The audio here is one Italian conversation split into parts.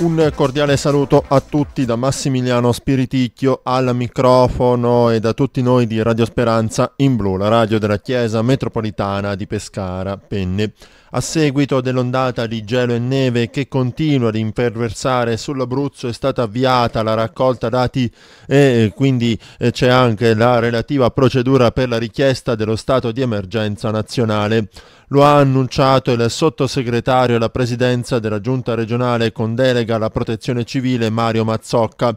Un cordiale saluto a tutti da Massimiliano Spiriticchio al microfono e da tutti noi di Radio Speranza in Blu, la radio della Chiesa Metropolitana di Pescara, Penne. A seguito dell'ondata di gelo e neve che continua ad imperversare sull'Abruzzo è stata avviata la raccolta dati e quindi c'è anche la relativa procedura per la richiesta dello stato di emergenza nazionale. Lo ha annunciato il sottosegretario alla presidenza della Giunta regionale con delega delega alla protezione civile Mario Mazzocca.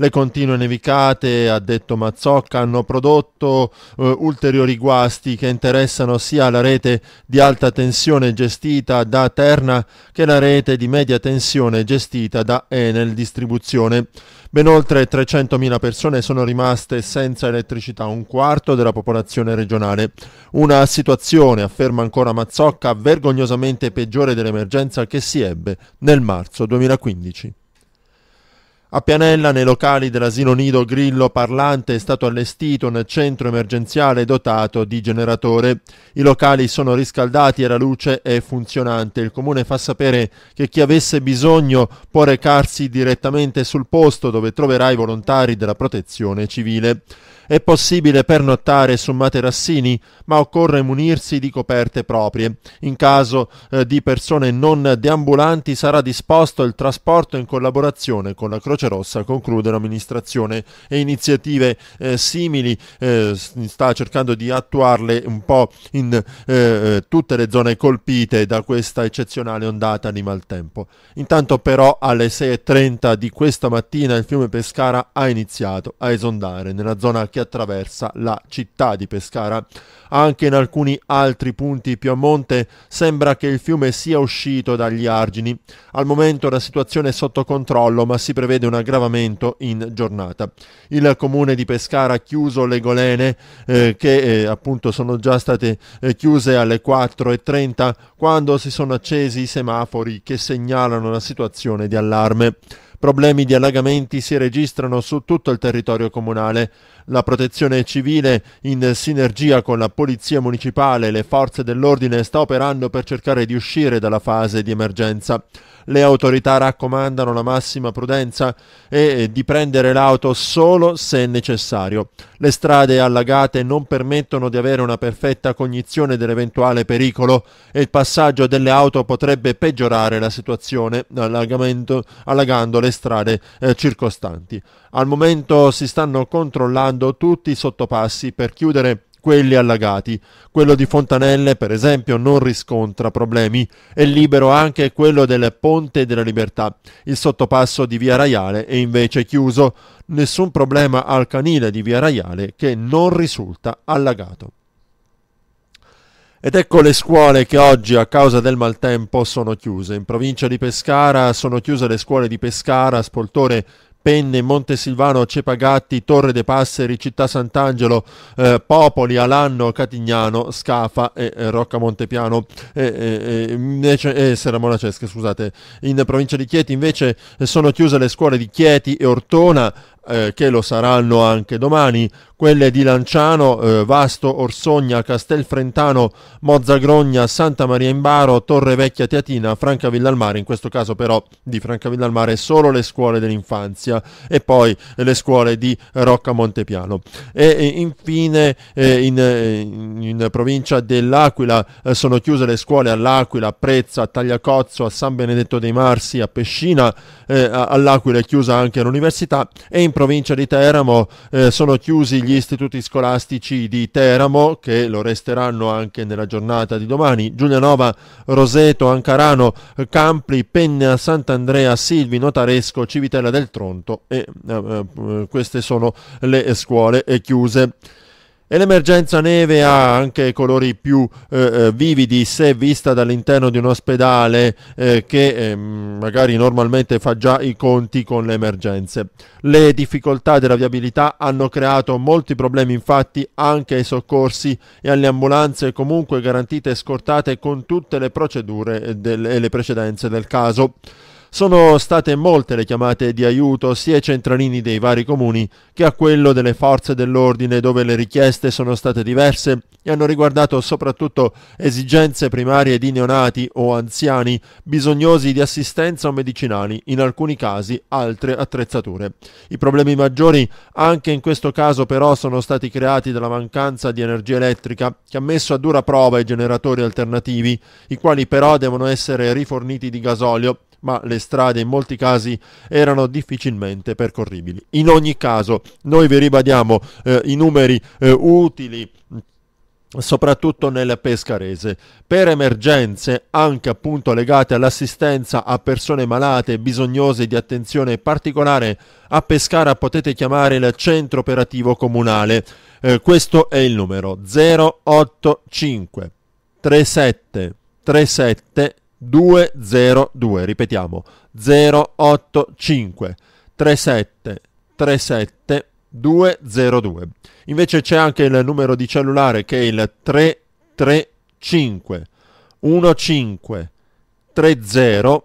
Le continue nevicate, ha detto Mazzocca, hanno prodotto eh, ulteriori guasti che interessano sia la rete di alta tensione gestita da Terna che la rete di media tensione gestita da Enel Distribuzione. Ben oltre 300.000 persone sono rimaste senza elettricità, un quarto della popolazione regionale. Una situazione, afferma ancora Mazzocca, vergognosamente peggiore dell'emergenza che si ebbe nel marzo 2015. A Pianella, nei locali dell'asilo nido Grillo Parlante, è stato allestito un centro emergenziale dotato di generatore. I locali sono riscaldati e la luce è funzionante. Il comune fa sapere che chi avesse bisogno può recarsi direttamente sul posto dove troverà i volontari della protezione civile. È possibile pernottare su materassini, ma occorre munirsi di coperte proprie. In caso eh, di persone non deambulanti sarà disposto il trasporto in collaborazione con la Croce Rossa, conclude l'amministrazione e iniziative eh, simili eh, sta cercando di attuarle un po' in eh, eh, tutte le zone colpite da questa eccezionale ondata di maltempo. Intanto però alle 6.30 di questa mattina il fiume Pescara ha iniziato a esondare nella zona che che attraversa la città di Pescara. Anche in alcuni altri punti più a monte sembra che il fiume sia uscito dagli argini. Al momento la situazione è sotto controllo ma si prevede un aggravamento in giornata. Il comune di Pescara ha chiuso le golene eh, che eh, appunto sono già state eh, chiuse alle 4.30 quando si sono accesi i semafori che segnalano la situazione di allarme. Problemi di allagamenti si registrano su tutto il territorio comunale. La protezione civile, in sinergia con la polizia municipale e le forze dell'ordine, sta operando per cercare di uscire dalla fase di emergenza le autorità raccomandano la massima prudenza e di prendere l'auto solo se necessario. Le strade allagate non permettono di avere una perfetta cognizione dell'eventuale pericolo e il passaggio delle auto potrebbe peggiorare la situazione allagando le strade eh, circostanti. Al momento si stanno controllando tutti i sottopassi per chiudere quelli allagati. Quello di Fontanelle, per esempio, non riscontra problemi. È libero anche quello del Ponte della Libertà. Il sottopasso di Via Raiale è invece chiuso. Nessun problema al canile di Via Raiale che non risulta allagato. Ed ecco le scuole che oggi a causa del maltempo sono chiuse. In provincia di Pescara sono chiuse le scuole di Pescara, Spoltore Penne, Montesilvano, Cepagatti, Torre dei Passeri, Città Sant'Angelo, eh, Popoli, Alanno, Catignano, Scafa e eh, Rocca Montepiano e, e, e, e Serra Monacesca, scusate. In provincia di Chieti invece sono chiuse le scuole di Chieti e Ortona, eh, che lo saranno anche domani, quelle di Lanciano, eh, Vasto, Orsogna, Castelfrentano, Mozzagrogna, Santa Maria in Baro, Torre Vecchia Teatina, Francavilla al Mare, in questo caso però di Francavilla al Mare solo le scuole dell'infanzia e poi le scuole di Rocca Montepiano. E, e infine eh, in, eh, in, provincia dell'Aquila eh, sono chiuse le scuole all'Aquila, a Prezza, a Tagliacozzo, a San Benedetto dei Marsi, a Pescina, eh, all'Aquila è chiusa anche l'università e in provincia di Teramo eh, sono chiusi gli agli istituti scolastici di Teramo, che lo resteranno anche nella giornata di domani, Giulianova, Roseto, Ancarano, Campli, Penna, Sant'Andrea, Silvi, Notaresco, Civitella del Tronto e eh, eh queste sono le scuole chiuse. E l'emergenza neve ha anche colori più eh, eh, vividi se vista dall'interno di un ospedale eh, che eh, magari normalmente fa già i conti con le emergenze. Le difficoltà della viabilità hanno creato molti problemi infatti anche ai soccorsi e alle ambulanze comunque garantite e scortate con tutte le procedure eh, e le precedenze del caso. Sono state molte le chiamate di aiuto sia ai centralini dei vari comuni che a quello delle forze dell'ordine dove le richieste sono state diverse e hanno riguardato soprattutto esigenze primarie di neonati o anziani bisognosi di assistenza o medicinali, in alcuni casi altre attrezzature. I problemi maggiori anche in questo caso però sono stati creati dalla mancanza di energia elettrica che ha messo a dura prova i generatori alternativi, i quali però devono essere riforniti di gasolio ma le strade in molti casi erano difficilmente percorribili. In ogni caso, noi vi ribadiamo eh, i numeri eh, utili soprattutto nel pescarese, per emergenze anche appunto legate all'assistenza a persone malate e bisognose di attenzione particolare, a Pescara potete chiamare il centro operativo comunale. Eh, questo è il numero 085 37 37 202, ripetiamo 085 37 37 202. Invece c'è anche il numero di cellulare che è il 335 15 30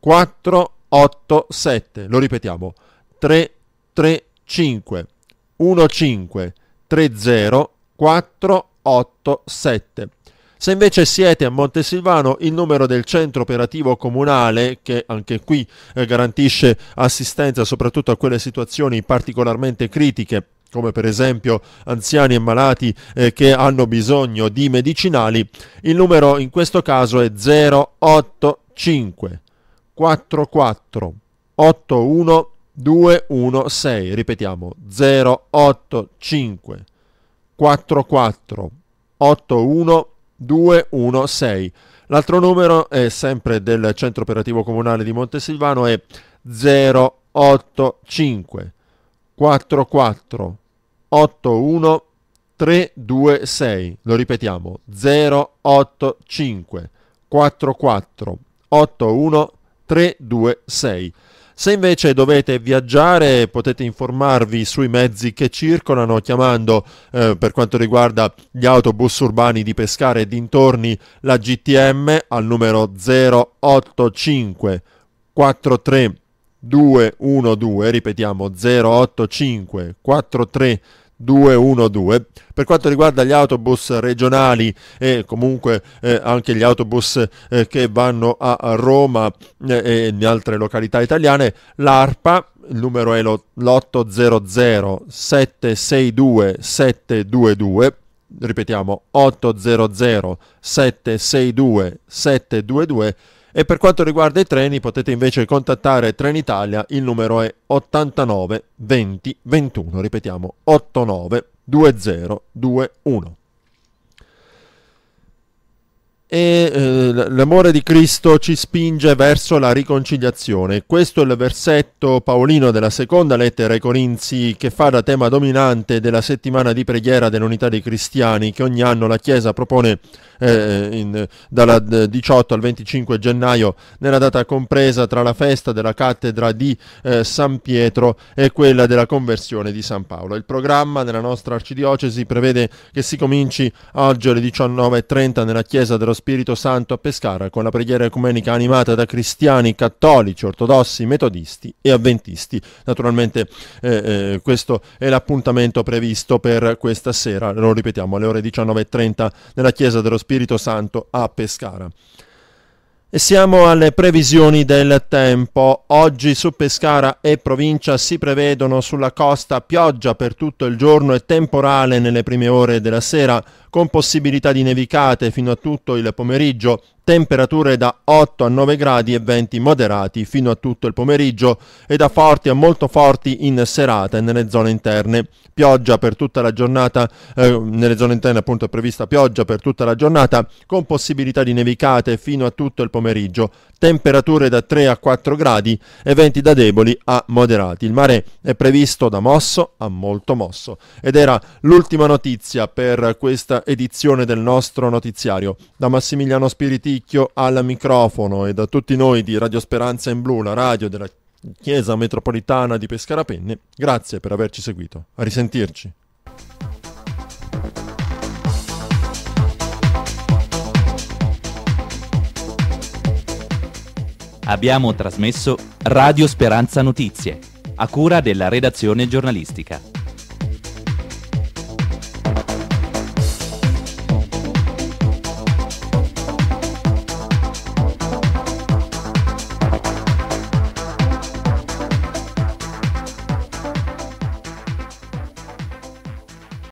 487. Lo ripetiamo 335 15 30 487. Se invece siete a Montesilvano, il numero del centro operativo comunale, che anche qui eh, garantisce assistenza soprattutto a quelle situazioni particolarmente critiche, come per esempio anziani e malati eh, che hanno bisogno di medicinali, il numero in questo caso è 085 44 81 216, ripetiamo 085 44 81 216. 216. L'altro numero è sempre del centro operativo comunale di Montesilvano è 085 44 81 326. Lo ripetiamo 085 44 81 326. Se invece dovete viaggiare potete informarvi sui mezzi che circolano chiamando eh, per quanto riguarda gli autobus urbani di Pescara e dintorni la GTM al numero 085 43 212, ripetiamo 085 43 212. Per quanto riguarda gli autobus regionali e comunque eh, anche gli autobus eh, che vanno a Roma eh, e in altre località italiane, l'ARPA, il numero è l'800 762 722, ripetiamo 800 762 722 e per quanto riguarda i treni potete invece contattare Trenitalia, il numero è 89 20 21, ripetiamo 89 2021. E eh, l'amore di Cristo ci spinge verso la riconciliazione. Questo è il versetto paolino della seconda lettera ai Corinzi che fa da tema dominante della settimana di preghiera dell'unità dei cristiani che ogni anno la Chiesa propone eh, eh, in, dalla 18 eh, al 25 gennaio, nella data compresa tra la festa della cattedra di eh, San Pietro e quella della conversione di San Paolo. Il programma nella nostra arcidiocesi prevede che si cominci oggi alle 19.30 nella Chiesa dello Spirito Santo a Pescara con la preghiera ecumenica animata da cristiani, cattolici, ortodossi, metodisti e avventisti. Naturalmente eh, eh questo è l'appuntamento previsto per questa sera, lo ripetiamo, alle ore 19.30 nella Chiesa dello Spirito Spirito Santo a Pescara. E siamo alle previsioni del tempo. Oggi su Pescara e provincia si prevedono sulla costa pioggia per tutto il giorno e temporale nelle prime ore della sera, con possibilità di nevicate fino a tutto il pomeriggio, temperature da 8 a 9 gradi e venti moderati fino a tutto il pomeriggio e da forti a molto forti in serata e nelle zone interne. Pioggia per tutta la giornata, eh, nelle zone interne appunto è prevista pioggia per tutta la giornata con possibilità di nevicate fino a tutto il pomeriggio, temperature da 3 a 4 gradi e venti da deboli a moderati. Il mare è previsto da mosso a molto mosso ed era l'ultima notizia per questa edizione del nostro notiziario. Da Massimiliano Spiriticchio al microfono e da tutti noi di Radio Speranza in Blu, la radio della Chiesa Metropolitana di Pescarapenne, grazie per averci seguito. A risentirci. Abbiamo trasmesso Radio Speranza Notizie, a cura della redazione giornalistica.